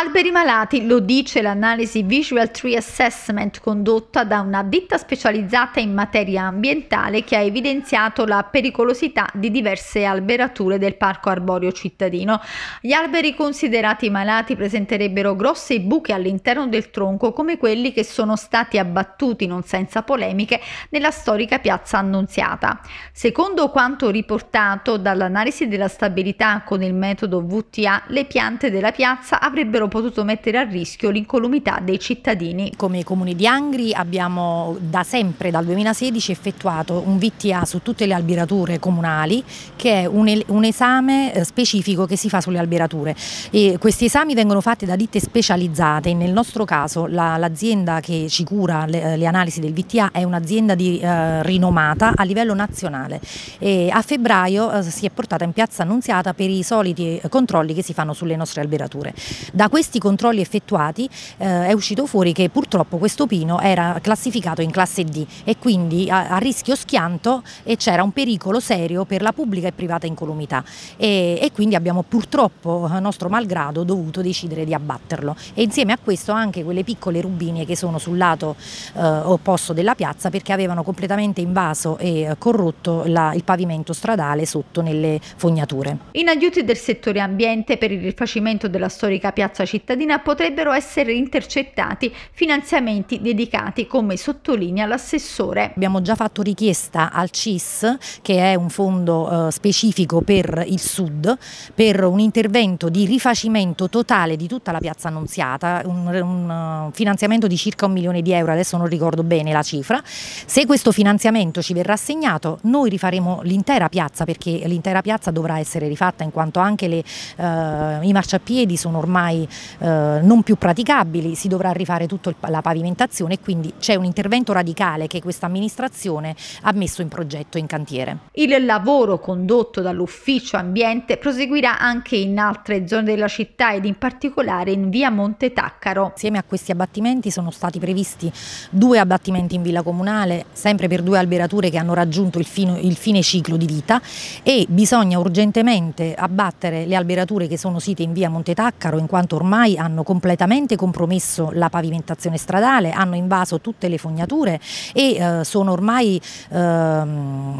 alberi malati, lo dice l'analisi Visual Tree Assessment condotta da una ditta specializzata in materia ambientale che ha evidenziato la pericolosità di diverse alberature del parco arborio cittadino. Gli alberi considerati malati presenterebbero grosse buche all'interno del tronco come quelli che sono stati abbattuti non senza polemiche nella storica piazza annunziata. Secondo quanto riportato dall'analisi della stabilità con il metodo VTA, le piante della piazza avrebbero avrebbero potuto mettere a rischio l'incolumità dei cittadini. Come comuni di Angri abbiamo da sempre, dal 2016, effettuato un VTA su tutte le alberature comunali che è un, un esame eh, specifico che si fa sulle alberature. E questi esami vengono fatti da ditte specializzate, nel nostro caso l'azienda che ci cura le, eh, le, analisi del VTA è un'azienda di eh, rinomata a livello nazionale e a febbraio eh, si è portata in piazza Annunziata per i soliti eh, controlli che si fanno sulle nostre alberature. Da questi controlli effettuati eh, è uscito fuori che purtroppo questo pino era classificato in classe D e quindi a, a rischio schianto e c'era un pericolo serio per la pubblica e privata incolumità e, e quindi abbiamo purtroppo a eh, nostro malgrado dovuto decidere di abbatterlo e insieme a questo anche quelle piccole rubinie che sono sul lato eh, opposto della piazza perché avevano completamente invaso e eh, corrotto la, il pavimento stradale sotto nelle fognature. In aiuti del settore ambiente per il rifacimento della storica piazza cittadina potrebbero essere intercettati finanziamenti dedicati, come sottolinea l'assessore. Abbiamo già fatto richiesta al CIS, che è un fondo eh, specifico per il Sud, per un intervento di rifacimento totale di tutta la piazza annunziata, un, eh, finanziamento di circa un milione di euro, adesso non ricordo bene la cifra. Se questo finanziamento ci verrà assegnato, noi rifaremo l'intera piazza, perché l'intera piazza dovrà essere rifatta in quanto anche le, eh, i marciapiedi sono ormai eh, non più praticabili, si dovrà rifare tutta la pavimentazione e quindi c'è un intervento radicale che questa amministrazione ha messo in progetto in cantiere. Il lavoro condotto dall'ufficio ambiente proseguirà anche in altre zone della città ed in particolare in via Monte Taccaro. Insieme a questi abbattimenti sono stati previsti due abbattimenti in villa comunale, sempre per due alberature che hanno raggiunto il, fino, il fine ciclo di vita e bisogna urgentemente abbattere le alberature che sono site in via Monte Taccaro in quanto ormai ormai hanno completamente compromesso la pavimentazione stradale, hanno invaso tutte le fognature e eh, sono ormai eh,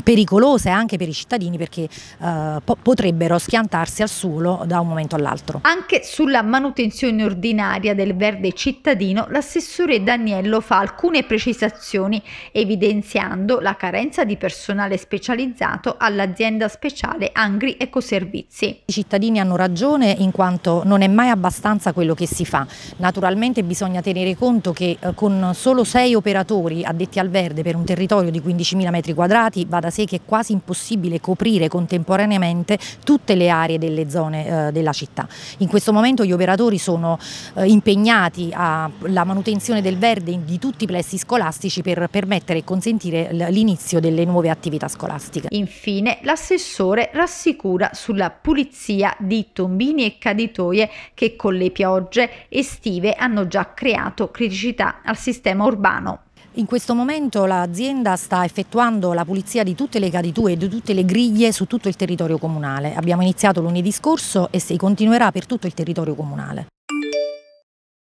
pericolose anche per i cittadini perché eh, po potrebbero schiantarsi al suolo da un momento all'altro. Anche sulla manutenzione ordinaria del verde cittadino l'assessore Daniello fa alcune precisazioni evidenziando la carenza di personale specializzato all'azienda speciale Angri Ecoservizi. I cittadini hanno ragione in quanto non è mai abbastanza importanza quello che si fa. Naturalmente bisogna tenere conto che eh, con solo sei operatori addetti al verde per un territorio di 15.000 metri quadrati va da sé che è quasi impossibile coprire contemporaneamente tutte le aree delle zone eh, della città. In questo momento gli operatori sono eh, impegnati alla manutenzione del verde di tutti i plessi scolastici per permettere e consentire l'inizio delle nuove attività scolastiche. Infine l'assessore rassicura sulla pulizia di tombini e caditoie che con le piogge estive hanno già creato criticità al sistema urbano. In questo momento l'azienda sta effettuando la pulizia di tutte le caditue e di tutte le griglie su tutto il territorio comunale. Abbiamo iniziato lunedì scorso e si continuerà per tutto il territorio comunale.